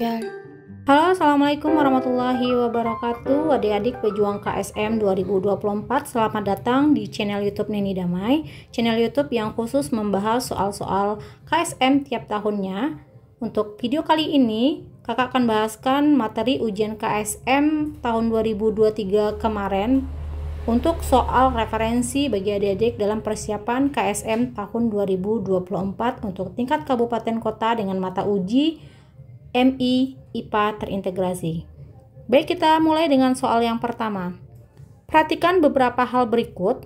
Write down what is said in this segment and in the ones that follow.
Biar Halo, Assalamualaikum warahmatullahi wabarakatuh Adik-adik pejuang KSM 2024 Selamat datang di channel Youtube Nini Damai Channel Youtube yang khusus membahas soal-soal KSM tiap tahunnya Untuk video kali ini, kakak akan bahaskan materi ujian KSM tahun 2023 kemarin Untuk soal referensi bagi adik-adik dalam persiapan KSM tahun 2024 Untuk tingkat kabupaten kota dengan mata uji MI IPA terintegrasi. Baik, kita mulai dengan soal yang pertama. Perhatikan beberapa hal berikut.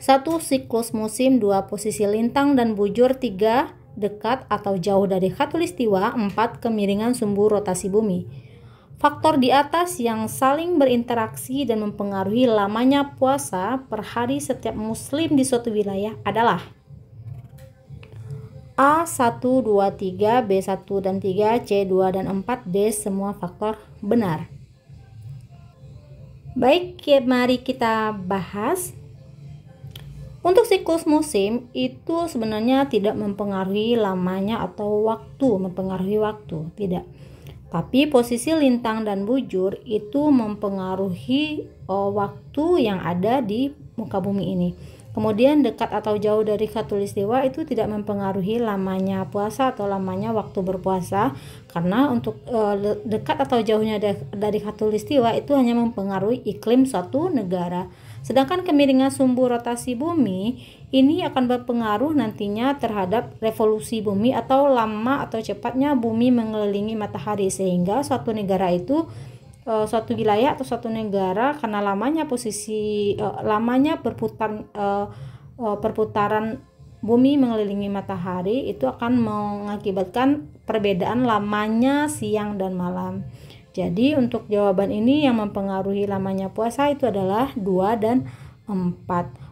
Satu siklus musim, dua posisi lintang dan bujur, tiga dekat atau jauh dari khatulistiwa, empat kemiringan sumbu rotasi bumi. Faktor di atas yang saling berinteraksi dan mempengaruhi lamanya puasa per hari setiap muslim di suatu wilayah adalah A1, 2, 3, B1 dan 3, C2 dan 4, D semua faktor benar. Baik, ya, mari kita bahas. Untuk siklus musim itu sebenarnya tidak mempengaruhi lamanya atau waktu, mempengaruhi waktu, tidak. Tapi posisi lintang dan bujur itu mempengaruhi oh, waktu yang ada di muka bumi ini. Kemudian dekat atau jauh dari khatulistiwa itu tidak mempengaruhi lamanya puasa atau lamanya waktu berpuasa karena untuk e, dekat atau jauhnya de, dari khatulistiwa itu hanya mempengaruhi iklim suatu negara. Sedangkan kemiringan sumbu rotasi bumi ini akan berpengaruh nantinya terhadap revolusi bumi atau lama atau cepatnya bumi mengelilingi matahari sehingga suatu negara itu uh, suatu wilayah atau suatu negara karena lamanya posisi uh, lamanya perputaran uh, eh, uh, perputaran bumi mengelilingi matahari itu akan mengakibatkan perbedaan lamanya siang dan malam. Jadi untuk jawaban ini yang mempengaruhi lamanya puasa itu adalah 2 dan 4.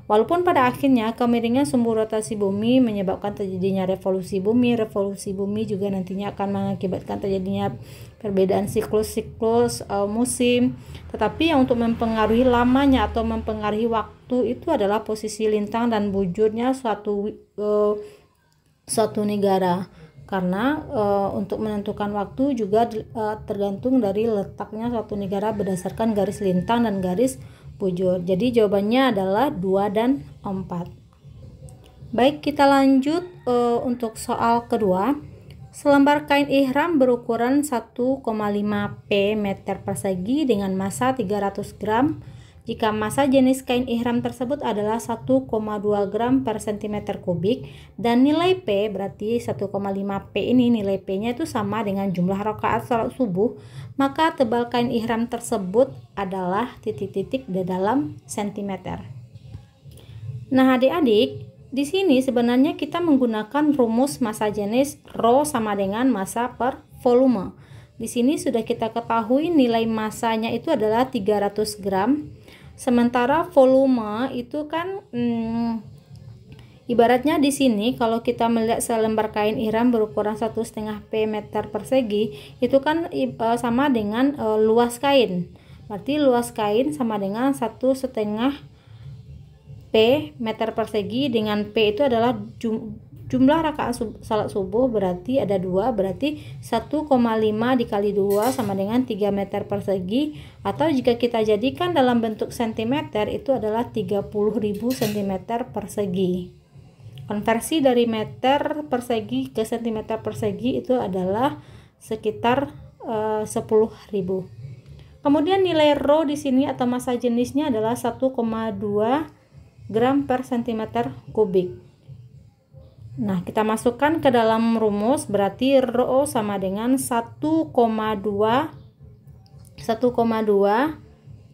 Walaupun pada akhirnya kemiringan sumbu rotasi bumi menyebabkan terjadinya revolusi bumi, revolusi bumi juga nantinya akan mengakibatkan terjadinya perbedaan siklus-siklus uh, musim. Tetapi yang untuk mempengaruhi lamanya atau mempengaruhi waktu itu adalah posisi lintang dan bujurnya suatu uh, suatu negara. Karena uh, untuk menentukan waktu juga uh, tergantung dari letaknya suatu negara berdasarkan garis lintang dan garis bujur. Jadi jawabannya adalah 2 dan 4. Baik, kita lanjut e, untuk soal kedua. Selembar kain ihram berukuran 1,5 p meter persegi dengan massa 300 gram jika massa jenis kain ihram tersebut adalah 1,2 gram per cm kubik dan nilai P berarti 1,5 P ini nilai P-nya itu sama dengan jumlah rakaat salat subuh, maka tebal kain ihram tersebut adalah titik-titik di dalam cm Nah, adik-adik, di sini sebenarnya kita menggunakan rumus massa jenis rho sama dengan massa per volume. Di sini sudah kita ketahui nilai massanya itu adalah 300 gram Sementara volume itu kan hmm, ibaratnya di sini kalau kita melihat selembar kain Iram berukuran satu setengah p meter persegi itu kan e, sama dengan e, luas kain. Berarti luas kain sama dengan satu setengah p meter persegi dengan p itu adalah jum, Jumlah rakaat sub, salat subuh berarti ada dua, berarti 1,5 dikali 2 sama dengan 3 meter persegi atau jika kita jadikan dalam bentuk cm itu adalah 30.000 cm persegi. Konversi dari meter persegi ke cm persegi itu adalah sekitar eh, uh, 10.000. Kemudian nilai rho di sini atau massa jenisnya adalah 1,2 gram per sentimeter kubik. Nah, kita masukkan ke dalam rumus berarti Rho sama dengan 1,2 1,2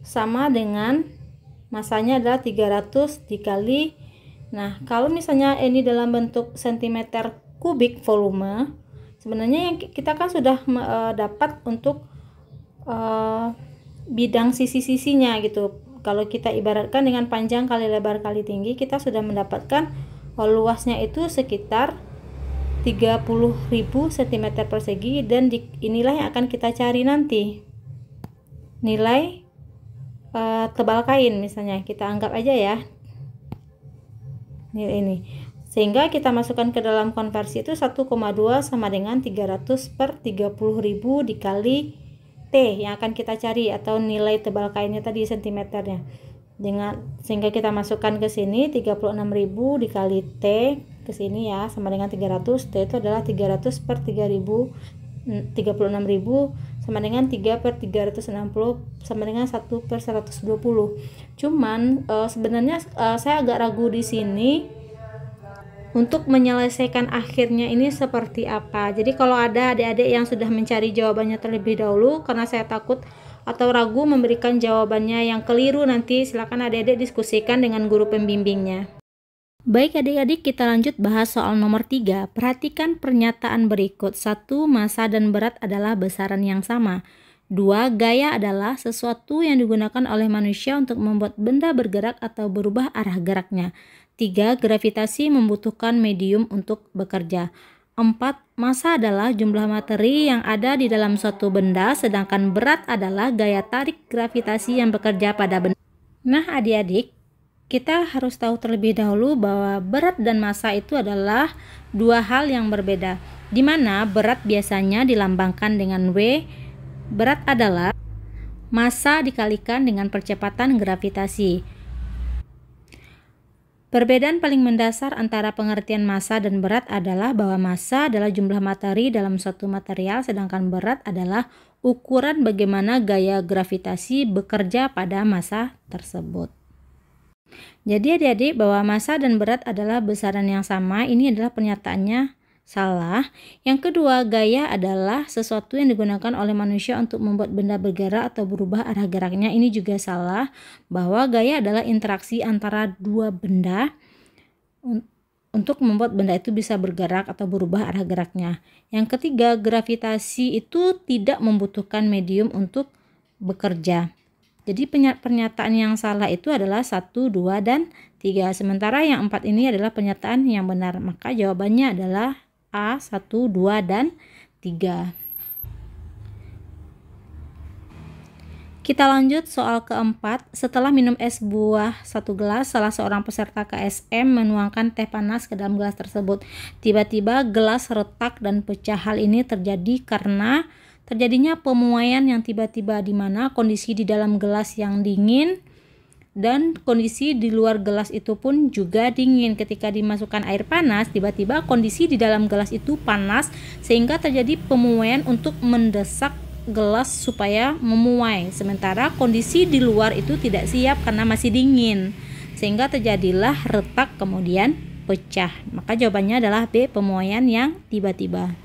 sama dengan masanya adalah 300 dikali Nah, kalau misalnya ini dalam bentuk sentimeter kubik volume, sebenarnya yang kita kan sudah e, dapat untuk e, bidang sisi-sisinya gitu. Kalau kita ibaratkan dengan panjang kali lebar kali tinggi, kita sudah mendapatkan luasnya itu sekitar 30.000 cm persegi dan di, inilah yang akan kita cari nanti. Nilai e, tebal kain misalnya, kita anggap aja ya. Nilai ini. Sehingga kita masukkan ke dalam konversi itu 1,2 sama dengan 300 per 30.000 dikali T yang akan kita cari atau nilai tebal kainnya tadi sentimeternya dengan sehingga kita masukkan ke sini 36.000 dikali T ke sini ya sama dengan 300 T itu adalah 300 per 3000 36.000 sama dengan 3 per 360 sama dengan 1 per 120 cuman e, sebenarnya e, saya agak ragu di sini untuk menyelesaikan akhirnya ini seperti apa jadi kalau ada adik-adik yang sudah mencari jawabannya terlebih dahulu karena saya takut atau ragu memberikan jawabannya yang keliru nanti silakan adik-adik diskusikan dengan guru pembimbingnya. Baik adik-adik, kita lanjut bahas soal nomor 3. Perhatikan pernyataan berikut. 1. Masa dan berat adalah besaran yang sama. 2. Gaya adalah sesuatu yang digunakan oleh manusia untuk membuat benda bergerak atau berubah arah geraknya. 3. Gravitasi membutuhkan medium untuk bekerja. 4. Massa adalah jumlah materi yang ada di dalam suatu benda, sedangkan berat adalah gaya tarik gravitasi yang bekerja pada benda. Nah, adik-adik, kita harus tahu terlebih dahulu bahwa berat dan masa itu adalah dua hal yang berbeda, di mana berat biasanya dilambangkan dengan W. Berat adalah masa dikalikan dengan percepatan gravitasi. Perbedaan paling mendasar antara pengertian massa dan berat adalah bahwa massa adalah jumlah materi dalam suatu material sedangkan berat adalah ukuran bagaimana gaya gravitasi bekerja pada massa tersebut. Jadi adik-adik bahwa massa dan berat adalah besaran yang sama ini adalah pernyataannya salah. Yang kedua, gaya adalah sesuatu yang digunakan oleh manusia untuk membuat benda bergerak atau berubah arah geraknya. Ini juga salah, bahwa gaya adalah interaksi antara dua benda untuk membuat benda itu bisa bergerak atau berubah arah geraknya. Yang ketiga, gravitasi itu tidak membutuhkan medium untuk bekerja. Jadi pernyataan yang salah itu adalah 1, 2, dan 3. Sementara yang 4 ini adalah pernyataan yang benar. Maka jawabannya adalah A 1, 2 dan 3. Kita lanjut soal keempat. Setelah minum es buah satu gelas, salah seorang peserta KSM menuangkan teh panas ke dalam gelas tersebut. Tiba-tiba gelas retak dan pecah. Hal ini terjadi karena terjadinya pemuaian yang tiba-tiba di mana kondisi di dalam gelas yang dingin dan kondisi di luar gelas itu pun juga dingin. Ketika dimasukkan air panas, tiba-tiba kondisi di dalam gelas itu panas sehingga terjadi pemuaian untuk mendesak gelas supaya memuai. Sementara kondisi di luar itu tidak siap karena masih dingin. Sehingga terjadilah retak kemudian pecah. Maka jawabannya adalah B, pemuaian yang tiba-tiba.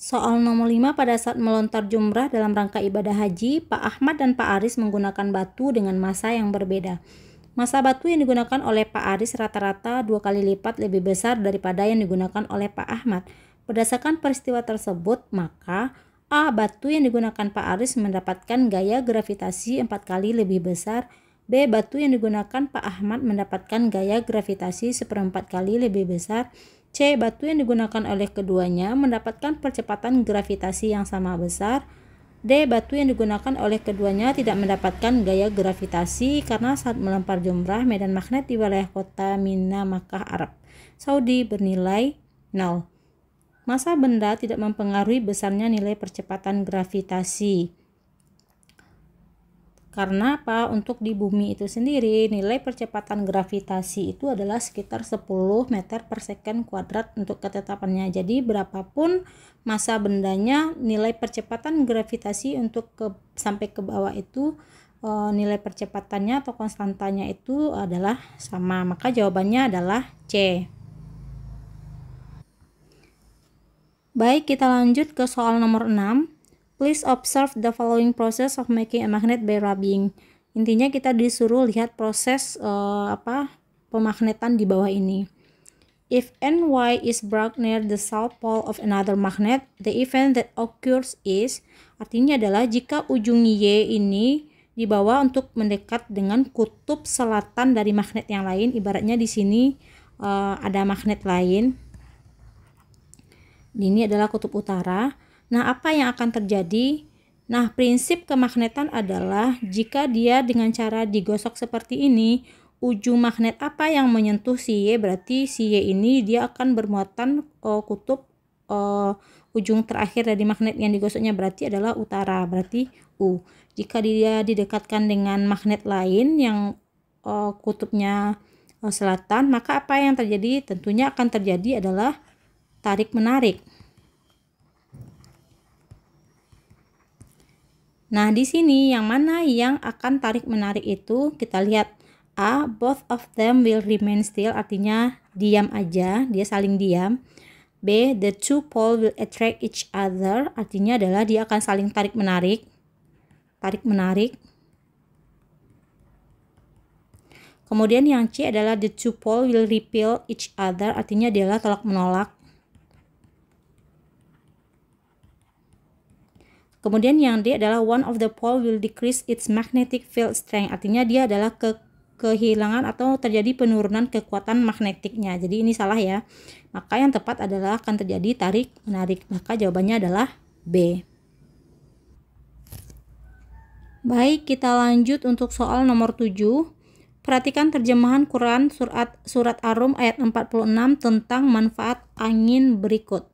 Soal nomor 5 pada saat melontar jumrah dalam rangka ibadah haji, Pak Ahmad dan Pak Aris menggunakan batu dengan masa yang berbeda. Masa batu yang digunakan oleh Pak Aris rata-rata dua kali lipat lebih besar daripada yang digunakan oleh Pak Ahmad. Berdasarkan peristiwa tersebut, maka A. Batu yang digunakan Pak Aris mendapatkan gaya gravitasi empat kali lebih besar. B. Batu yang digunakan Pak Ahmad mendapatkan gaya gravitasi seperempat kali lebih besar. C. Batu yang digunakan oleh keduanya mendapatkan percepatan gravitasi yang sama besar. D. Batu yang digunakan oleh keduanya tidak mendapatkan gaya gravitasi karena saat melempar jumrah medan magnet di wilayah kota Mina Makkah Arab Saudi bernilai 0. Masa benda tidak mempengaruhi besarnya nilai percepatan gravitasi. Karena apa? Untuk di bumi itu sendiri nilai percepatan gravitasi itu adalah sekitar 10 meter per second kuadrat untuk ketetapannya. Jadi berapapun masa bendanya nilai percepatan gravitasi untuk ke, sampai ke bawah itu e, nilai percepatannya atau konstantanya itu adalah sama. Maka jawabannya adalah C. Baik, kita lanjut ke soal nomor 6. Please observe the following process of making a magnet by rubbing. Intinya kita disuruh lihat proses uh, apa pemagnetan di bawah ini. If NY is brought near the south pole of another magnet, the event that occurs is artinya adalah jika ujung Y ini dibawa untuk mendekat dengan kutub selatan dari magnet yang lain, ibaratnya di sini uh, ada magnet lain. Ini adalah kutub utara Nah, apa yang akan terjadi? Nah, prinsip kemagnetan adalah jika dia dengan cara digosok seperti ini, ujung magnet apa yang menyentuh si Y berarti si Y ini dia akan bermuatan oh, kutub oh, ujung terakhir dari magnet yang digosoknya berarti adalah utara, berarti U. Jika dia didekatkan dengan magnet lain yang oh, kutubnya oh, selatan, maka apa yang terjadi? Tentunya akan terjadi adalah tarik-menarik. Nah, di sini yang mana yang akan tarik-menarik itu kita lihat. A, both of them will remain still, artinya diam aja, dia saling diam. B, the two pole will attract each other, artinya adalah dia akan saling tarik-menarik. Tarik-menarik. Kemudian yang C adalah the two pole will repel each other, artinya adalah tolak-menolak. Kemudian yang D adalah one of the pole will decrease its magnetic field strength. Artinya dia adalah ke kehilangan atau terjadi penurunan kekuatan magnetiknya. Jadi ini salah ya. Maka yang tepat adalah akan terjadi tarik menarik. Maka jawabannya adalah B. Baik, kita lanjut untuk soal nomor 7. Perhatikan terjemahan Quran surat surat Ar-Rum ayat 46 tentang manfaat angin berikut.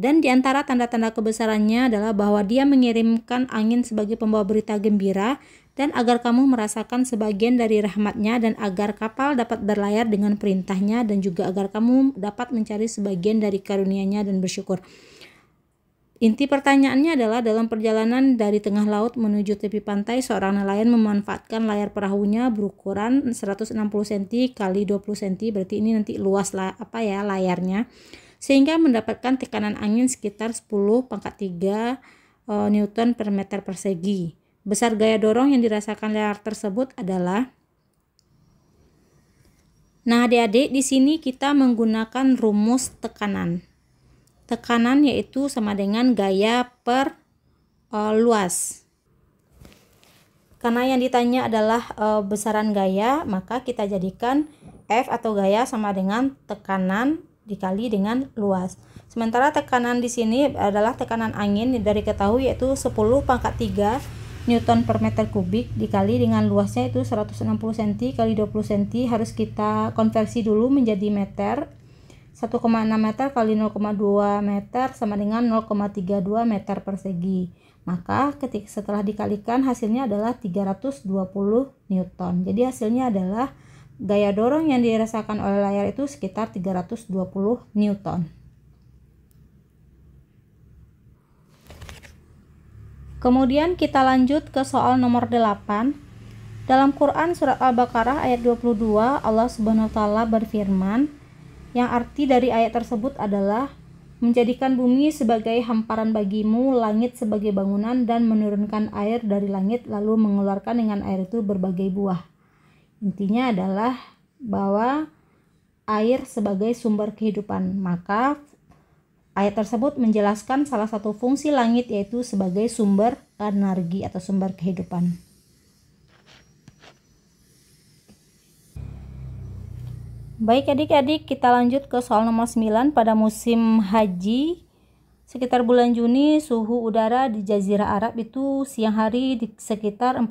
Dan di antara tanda-tanda kebesarannya adalah bahwa dia mengirimkan angin sebagai pembawa berita gembira dan agar kamu merasakan sebagian dari rahmatnya dan agar kapal dapat berlayar dengan perintahnya dan juga agar kamu dapat mencari sebagian dari karunia-Nya dan bersyukur. Inti pertanyaannya adalah dalam perjalanan dari tengah laut menuju tepi pantai, seorang nelayan memanfaatkan layar perahunya berukuran 160 cm kali 20 cm, berarti ini nanti luas lah, apa ya layarnya sehingga mendapatkan tekanan angin sekitar 10 pangkat 3 eh, Newton per meter persegi. Besar gaya dorong yang dirasakan layar tersebut adalah Nah, adik-adik, di sini kita menggunakan rumus tekanan. Tekanan yaitu sama dengan gaya per uh, luas. Karena yang ditanya adalah uh, besaran gaya, maka kita jadikan F atau gaya sama dengan tekanan dikali dengan luas. Sementara tekanan di sini adalah tekanan angin dari ketahui yaitu 10 pangkat 3 Newton per meter kubik dikali dengan luasnya itu 160 cm kali 20 cm harus kita konversi dulu menjadi meter 1,6 meter kali 0,2 meter sama dengan 0,32 meter persegi maka ketika setelah dikalikan hasilnya adalah 320 Newton jadi hasilnya adalah Daya dorong yang dirasakan oleh layar itu sekitar 320 Newton. Kemudian kita lanjut ke soal nomor 8. Dalam Quran surat Al-Baqarah ayat 22 Allah Subhanahu wa taala berfirman yang arti dari ayat tersebut adalah menjadikan bumi sebagai hamparan bagimu, langit sebagai bangunan, dan menurunkan air dari langit, lalu mengeluarkan dengan air itu berbagai buah. Intinya adalah bahwa air sebagai sumber kehidupan, maka ayat tersebut menjelaskan salah satu fungsi langit yaitu sebagai sumber energi atau sumber kehidupan. Baik adik-adik, kita lanjut ke soal nomor 9 pada musim haji Sekitar bulan Juni, suhu udara di Jazirah Arab itu siang hari di sekitar 41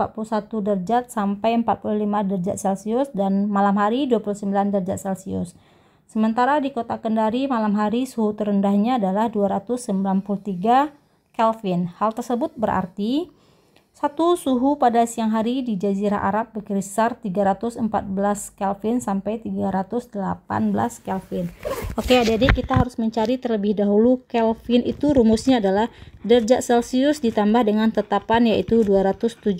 derajat sampai 45 derajat Celcius dan malam hari 29 derajat Celcius. Sementara di kota Kendari malam hari suhu terendahnya adalah 293 Kelvin. Hal tersebut berarti satu, suhu pada siang hari di Jazirah Arab berkisar 314 Kelvin sampai 318 Kelvin. Oke adik-adik kita harus mencari terlebih dahulu Kelvin itu rumusnya adalah derajat Celcius ditambah dengan tetapan yaitu 273.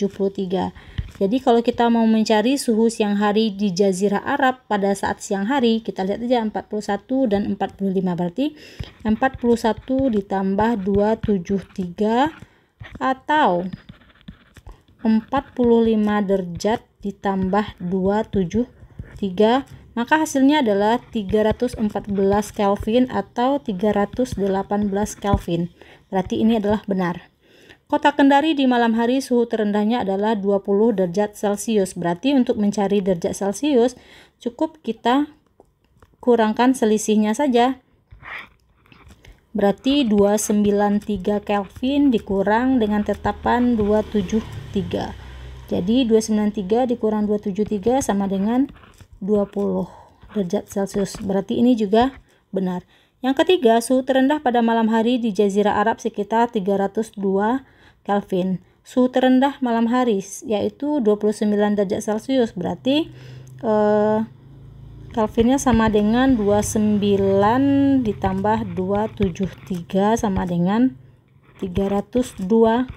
Jadi kalau kita mau mencari suhu siang hari di Jazirah Arab pada saat siang hari, kita lihat aja 41 dan 45 berarti 41 ditambah 273 atau 45 derajat ditambah 273 maka hasilnya adalah 314 Kelvin atau 318 Kelvin berarti ini adalah benar Kota Kendari di malam hari suhu terendahnya adalah 20 derajat Celcius. Berarti untuk mencari derajat Celcius cukup kita kurangkan selisihnya saja. Berarti 293 Kelvin dikurang dengan tetapan 273 3 jadi 293 dikurang 273 sama dengan 20 derajat celcius berarti ini juga benar yang ketiga suhu terendah pada malam hari di jazirah Arab sekitar 302 Kelvin suhu terendah malam hari yaitu 29 derajat celcius berarti eh, Kelvinnya sama dengan 29 ditambah 273 sama dengan 302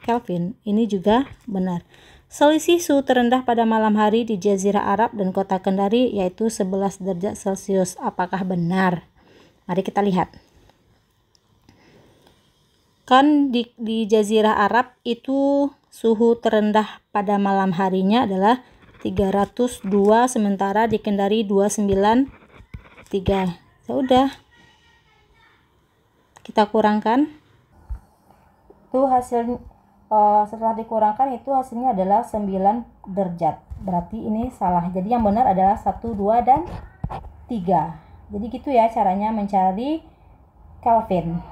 Kelvin. Ini juga benar. Selisih suhu terendah pada malam hari di Jazirah Arab dan kota Kendari yaitu 11 derajat Celcius. Apakah benar? Mari kita lihat. Kan di, di Jazirah Arab itu suhu terendah pada malam harinya adalah 302 sementara di Kendari 293. Sudah. Ya kita kurangkan itu hasil uh, setelah dikurangkan itu hasilnya adalah 9 derajat berarti ini salah jadi yang benar adalah 1, 2, dan 3 jadi gitu ya caranya mencari Kelvin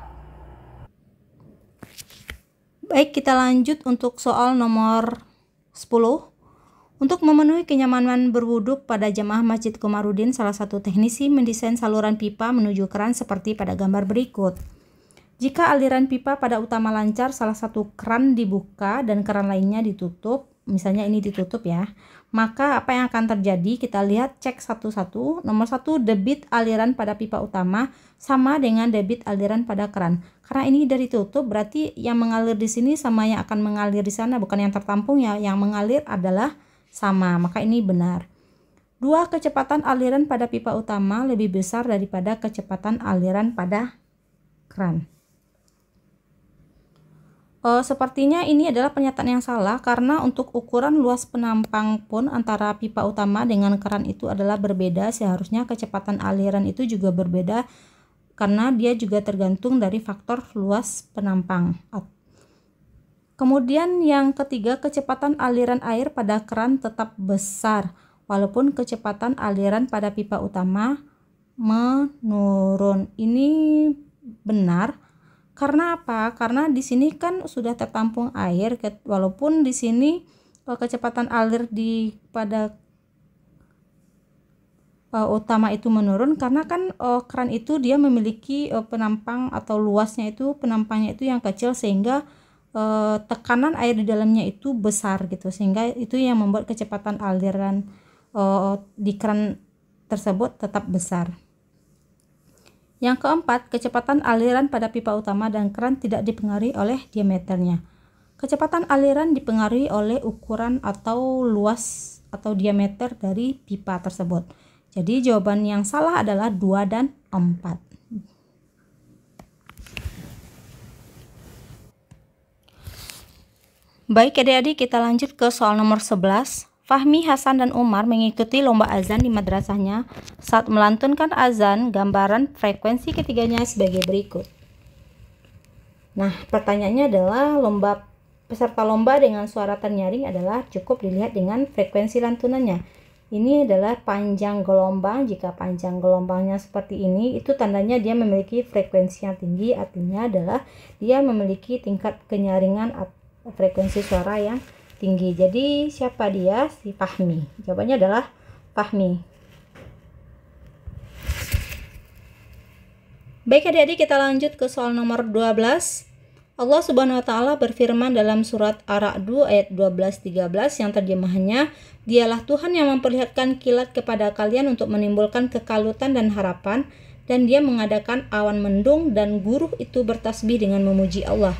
baik kita lanjut untuk soal nomor 10 untuk memenuhi kenyamanan berwuduk pada jemaah Masjid Komarudin, salah satu teknisi mendesain saluran pipa menuju keran seperti pada gambar berikut. Jika aliran pipa pada utama lancar, salah satu keran dibuka dan keran lainnya ditutup, misalnya ini ditutup ya, maka apa yang akan terjadi? Kita lihat cek satu-satu. Nomor satu, debit aliran pada pipa utama sama dengan debit aliran pada keran. Karena ini dari tutup, berarti yang mengalir di sini sama yang akan mengalir di sana, bukan yang tertampung ya. Yang mengalir adalah sama, maka ini benar. Dua, kecepatan aliran pada pipa utama lebih besar daripada kecepatan aliran pada keran. E, sepertinya ini adalah pernyataan yang salah karena untuk ukuran luas penampang pun antara pipa utama dengan keran itu adalah berbeda. Seharusnya kecepatan aliran itu juga berbeda karena dia juga tergantung dari faktor luas penampang. Kemudian yang ketiga, kecepatan aliran air pada keran tetap besar walaupun kecepatan aliran pada pipa utama menurun. Ini benar karena apa? Karena di sini kan sudah tertampung air walaupun di sini eh, kecepatan alir di pada uh, utama itu menurun karena kan uh, keran itu dia memiliki uh, penampang atau luasnya itu penampangnya itu yang kecil sehingga uh, tekanan air di dalamnya itu besar gitu sehingga itu yang membuat kecepatan aliran uh, di keran tersebut tetap besar. Yang keempat, kecepatan aliran pada pipa utama dan keran tidak dipengaruhi oleh diameternya. Kecepatan aliran dipengaruhi oleh ukuran atau luas atau diameter dari pipa tersebut. Jadi jawaban yang salah adalah 2 dan 4. Baik adik-adik kita lanjut ke soal nomor 11. Fahmi, Hasan, dan Umar mengikuti lomba azan di madrasahnya. Saat melantunkan azan, gambaran frekuensi ketiganya sebagai berikut. Nah, pertanyaannya adalah lomba peserta lomba dengan suara ternyaring adalah cukup dilihat dengan frekuensi lantunannya. Ini adalah panjang gelombang. Jika panjang gelombangnya seperti ini, itu tandanya dia memiliki frekuensi yang tinggi. Artinya adalah dia memiliki tingkat kenyaringan frekuensi suara yang tinggi. Jadi siapa dia? Si Pahmi Jawabannya adalah Pahmi Baik adik-adik kita lanjut ke soal nomor 12. Allah Subhanahu wa taala berfirman dalam surat Ar-Ra'd ayat 12 13 yang terjemahannya, "Dialah Tuhan yang memperlihatkan kilat kepada kalian untuk menimbulkan kekalutan dan harapan, dan Dia mengadakan awan mendung dan guruh itu bertasbih dengan memuji Allah."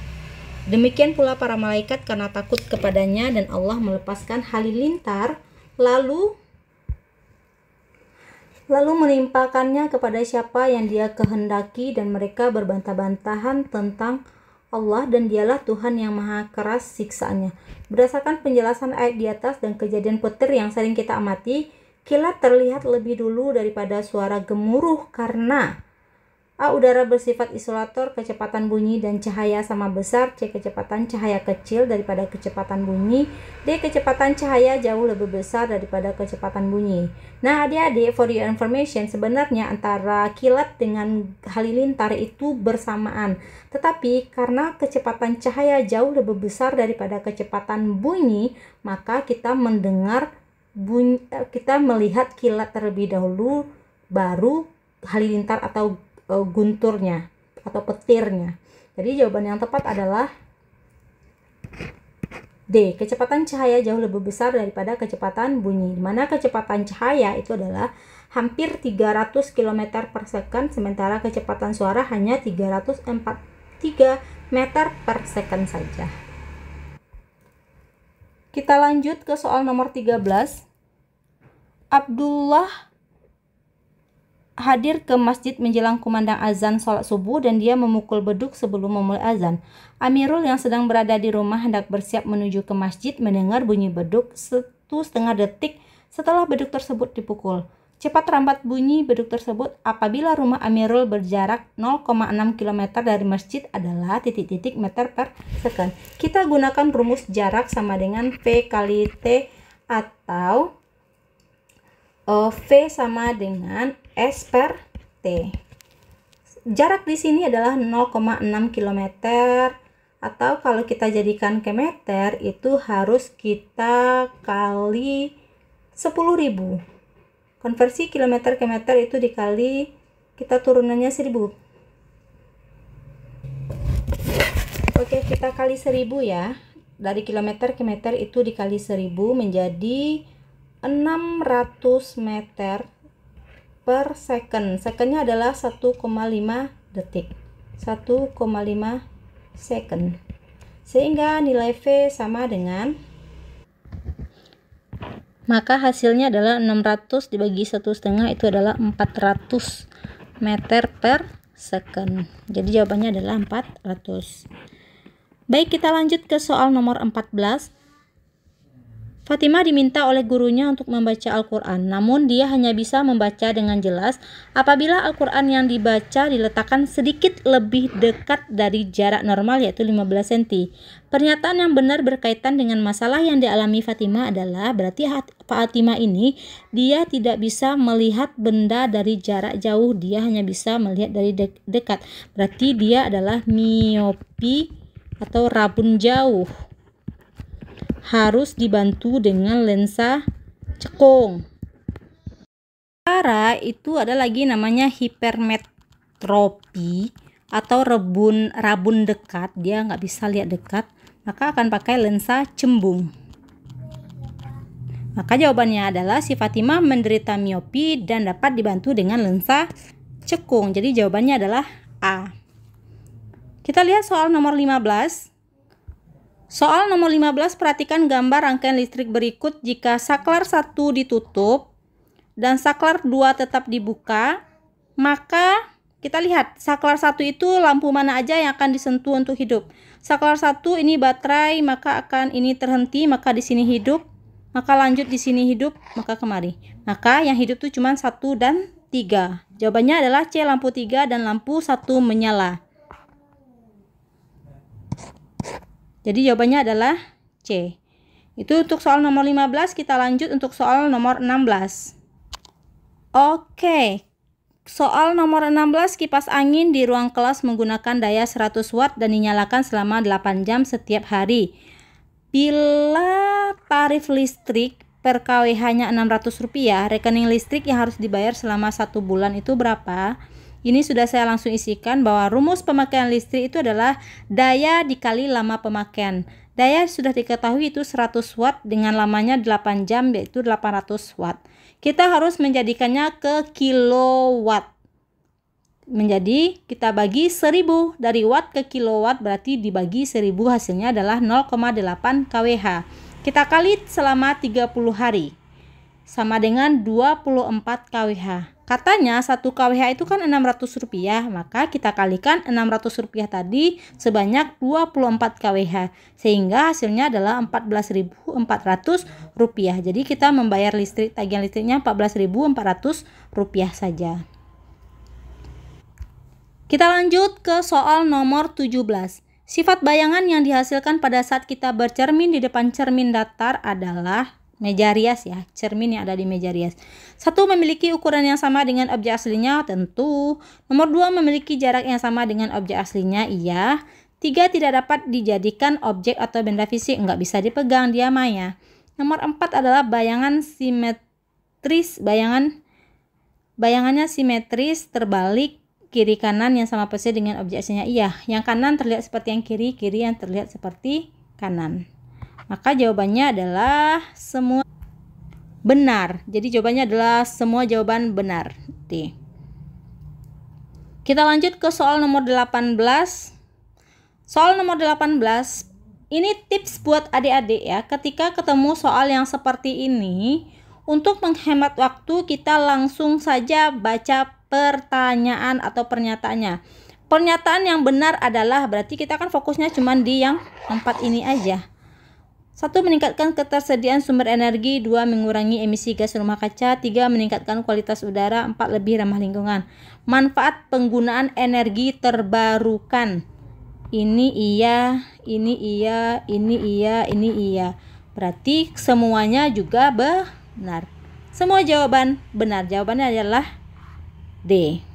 Demikian pula para malaikat karena takut kepadanya dan Allah melepaskan halilintar lalu lalu menimpakannya kepada siapa yang dia kehendaki dan mereka berbantah-bantahan tentang Allah dan dialah Tuhan yang maha keras siksaannya. Berdasarkan penjelasan ayat di atas dan kejadian petir yang sering kita amati, kilat terlihat lebih dulu daripada suara gemuruh karena A. Udara bersifat isolator, kecepatan bunyi dan cahaya sama besar. C. Kecepatan cahaya kecil daripada kecepatan bunyi. D. Kecepatan cahaya jauh lebih besar daripada kecepatan bunyi. Nah, adik-adik, for your information, sebenarnya antara kilat dengan halilintar itu bersamaan. Tetapi, karena kecepatan cahaya jauh lebih besar daripada kecepatan bunyi, maka kita mendengar bunyi, eh, kita melihat kilat terlebih dahulu, baru halilintar atau uh, gunturnya atau petirnya. Jadi jawaban yang tepat adalah D. Kecepatan cahaya jauh lebih besar daripada kecepatan bunyi. mana kecepatan cahaya itu adalah hampir 300 km per second, sementara kecepatan suara hanya 343 meter per second saja. Kita lanjut ke soal nomor 13. Abdullah hadir ke masjid menjelang kumandang azan sholat subuh dan dia memukul beduk sebelum memulai azan. Amirul yang sedang berada di rumah hendak bersiap menuju ke masjid mendengar bunyi beduk satu setengah detik setelah beduk tersebut dipukul. Cepat rambat bunyi beduk tersebut apabila rumah Amirul berjarak 0,6 km dari masjid adalah titik-titik meter per second. Kita gunakan rumus jarak sama dengan P kali T atau uh, V sama dengan S per T. Jarak di sini adalah 0,6 km atau kalau kita jadikan ke meter itu harus kita kali 10.000. Konversi kilometer ke meter itu dikali kita turunannya 1000. Oke, kita kali 1000 ya. Dari kilometer ke meter itu dikali 1000 menjadi 600 meter per second. Secondnya adalah 1,5 detik. 1,5 second. Sehingga nilai V sama dengan maka hasilnya adalah 600 dibagi satu setengah itu adalah 400 meter per second jadi jawabannya adalah 400 baik kita lanjut ke soal nomor 14 Fatimah diminta oleh gurunya untuk membaca Al-Quran, namun dia hanya bisa membaca dengan jelas apabila Al-Quran yang dibaca diletakkan sedikit lebih dekat dari jarak normal yaitu 15 cm. Pernyataan yang benar berkaitan dengan masalah yang dialami Fatimah adalah berarti Fatimah ini dia tidak bisa melihat benda dari jarak jauh, dia hanya bisa melihat dari de dekat. Berarti dia adalah miopi atau rabun jauh harus dibantu dengan lensa cekung. Cara itu ada lagi namanya hipermetropi atau rebun rabun dekat, dia nggak bisa lihat dekat, maka akan pakai lensa cembung. Maka jawabannya adalah si Fatimah menderita miopi dan dapat dibantu dengan lensa cekung. Jadi jawabannya adalah A. Kita lihat soal nomor 15. Soal nomor 15, perhatikan gambar rangkaian listrik berikut jika saklar 1 ditutup dan saklar 2 tetap dibuka, maka kita lihat saklar 1 itu lampu mana aja yang akan disentuh untuk hidup. Saklar 1 ini baterai, maka akan ini terhenti, maka di sini hidup, maka lanjut di sini hidup, maka kemari. Maka yang hidup itu cuma satu dan tiga. Jawabannya adalah C lampu tiga dan lampu satu menyala. Jadi jawabannya adalah C. Itu untuk soal nomor 15, kita lanjut untuk soal nomor 16. Oke. Soal nomor 16 kipas angin di ruang kelas menggunakan daya 100 watt dan dinyalakan selama 8 jam setiap hari. Bila tarif listrik per KWH-nya rp rupiah, rekening listrik yang harus dibayar selama satu bulan itu berapa? Ini sudah saya langsung isikan bahwa rumus pemakaian listrik itu adalah daya dikali lama pemakaian. Daya sudah diketahui itu 100 watt dengan lamanya 8 jam yaitu 800 watt. Kita harus menjadikannya ke kilowatt. Menjadi kita bagi 1000 dari watt ke kilowatt berarti dibagi 1000 hasilnya adalah 0,8 kWh. Kita kali selama 30 hari sama dengan 24 kWh. Katanya satu KWH itu kan 600 rupiah, maka kita kalikan 600 rupiah tadi sebanyak 24 KWH, sehingga hasilnya adalah 14.400 rupiah. Jadi kita membayar listrik tagihan listriknya 14.400 rupiah saja. Kita lanjut ke soal nomor 17. Sifat bayangan yang dihasilkan pada saat kita bercermin di depan cermin datar adalah meja rias ya, cermin yang ada di meja rias. Satu memiliki ukuran yang sama dengan objek aslinya, tentu. Nomor dua memiliki jarak yang sama dengan objek aslinya, iya. Tiga tidak dapat dijadikan objek atau benda fisik, nggak bisa dipegang, dia maya. Nomor empat adalah bayangan simetris, bayangan bayangannya simetris terbalik kiri kanan yang sama persis dengan objek aslinya, iya. Yang kanan terlihat seperti yang kiri, kiri yang terlihat seperti kanan. Maka jawabannya adalah semua benar. Jadi jawabannya adalah semua jawaban benar. T. Kita lanjut ke soal nomor 18. Soal nomor 18 ini tips buat adik-adik ya. Ketika ketemu soal yang seperti ini, untuk menghemat waktu kita langsung saja baca pertanyaan atau pernyataannya. Pernyataan yang benar adalah berarti kita kan fokusnya cuma di yang empat ini aja. Satu, meningkatkan ketersediaan sumber energi. Dua, mengurangi emisi gas rumah kaca. Tiga, meningkatkan kualitas udara. Empat, lebih ramah lingkungan. Manfaat penggunaan energi terbarukan. Ini iya, ini iya, ini iya, ini iya. Berarti semuanya juga benar. Semua jawaban benar. Jawabannya adalah D.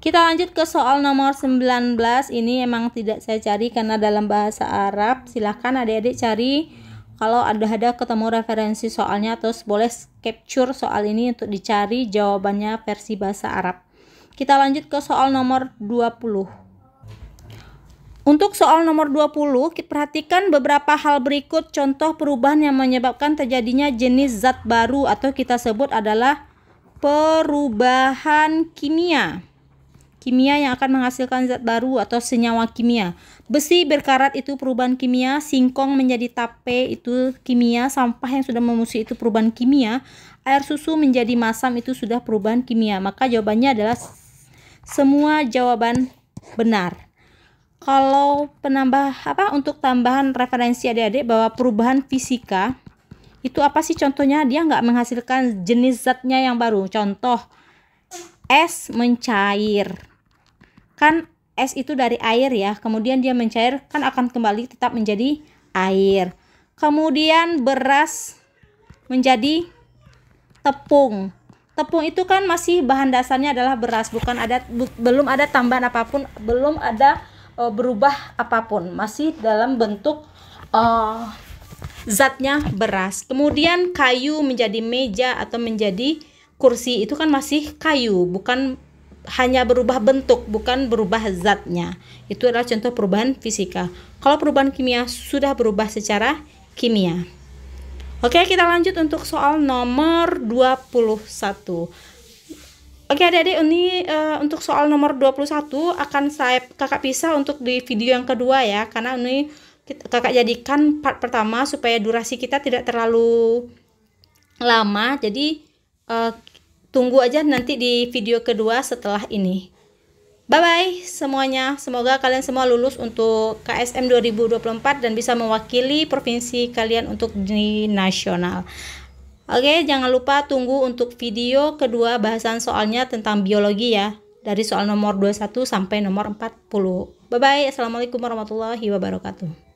Kita lanjut ke soal nomor 19. Ini emang tidak saya cari karena dalam bahasa Arab. Silahkan adik-adik cari kalau ada ada ketemu referensi soalnya terus boleh capture soal ini untuk dicari jawabannya versi bahasa Arab. Kita lanjut ke soal nomor 20. Untuk soal nomor 20, perhatikan beberapa hal berikut contoh perubahan yang menyebabkan terjadinya jenis zat baru atau kita sebut adalah perubahan kimia kimia yang akan menghasilkan zat baru atau senyawa kimia. Besi berkarat itu perubahan kimia, singkong menjadi tape itu kimia, sampah yang sudah memusi itu perubahan kimia, air susu menjadi masam itu sudah perubahan kimia. Maka jawabannya adalah semua jawaban benar. Kalau penambah apa untuk tambahan referensi adik-adik bahwa perubahan fisika itu apa sih contohnya dia nggak menghasilkan jenis zatnya yang baru contoh es mencair kan es itu dari air ya kemudian dia mencair kan akan kembali tetap menjadi air kemudian beras menjadi tepung tepung itu kan masih bahan dasarnya adalah beras bukan ada bu, belum ada tambahan apapun belum ada e, berubah apapun masih dalam bentuk e, zatnya beras kemudian kayu menjadi meja atau menjadi kursi itu kan masih kayu bukan hanya berubah bentuk bukan berubah zatnya. Itu adalah contoh perubahan fisika. Kalau perubahan kimia sudah berubah secara kimia. Oke, kita lanjut untuk soal nomor 21. Oke adik-adik ini uh, untuk soal nomor 21 akan saya kakak pisah untuk di video yang kedua ya karena ini kakak jadikan part pertama supaya durasi kita tidak terlalu lama jadi uh, Tunggu aja nanti di video kedua setelah ini. Bye-bye semuanya. Semoga kalian semua lulus untuk KSM 2024 dan bisa mewakili provinsi kalian untuk di nasional. Oke, jangan lupa tunggu untuk video kedua bahasan soalnya tentang biologi ya. Dari soal nomor 21 sampai nomor 40. Bye-bye. Assalamualaikum warahmatullahi wabarakatuh.